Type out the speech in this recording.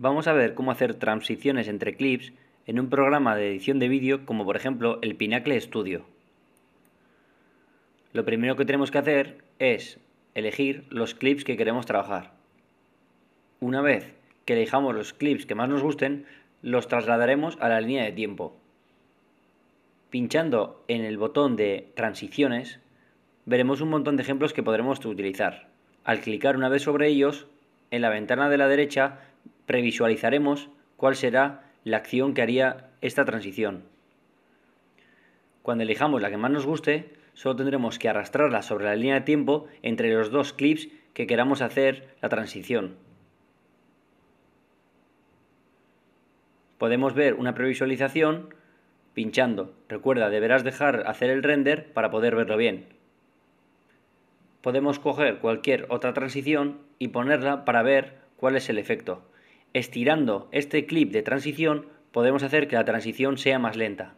vamos a ver cómo hacer transiciones entre clips en un programa de edición de vídeo como por ejemplo el Pinacle Studio. Lo primero que tenemos que hacer es elegir los clips que queremos trabajar. Una vez que elijamos los clips que más nos gusten, los trasladaremos a la línea de tiempo. Pinchando en el botón de transiciones, veremos un montón de ejemplos que podremos utilizar. Al clicar una vez sobre ellos, en la ventana de la derecha previsualizaremos cuál será la acción que haría esta transición. Cuando elijamos la que más nos guste, solo tendremos que arrastrarla sobre la línea de tiempo entre los dos clips que queramos hacer la transición. Podemos ver una previsualización pinchando. Recuerda, deberás dejar hacer el render para poder verlo bien. Podemos coger cualquier otra transición y ponerla para ver cuál es el efecto estirando este clip de transición podemos hacer que la transición sea más lenta.